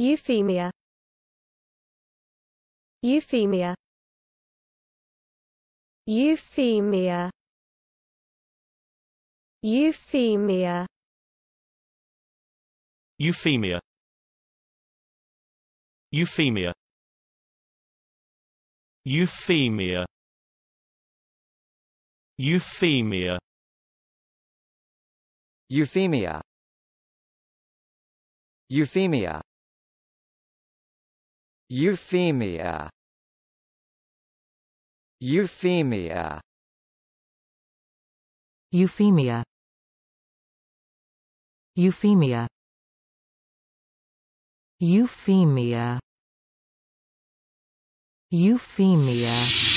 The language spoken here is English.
Euphemia Euphemia Euphemia Euphemia Euphemia Euphemia Euphemia Euphemia Euphemia Euphemia Euphemia Euphemia Euphemia Euphemia Euphemia Euphemia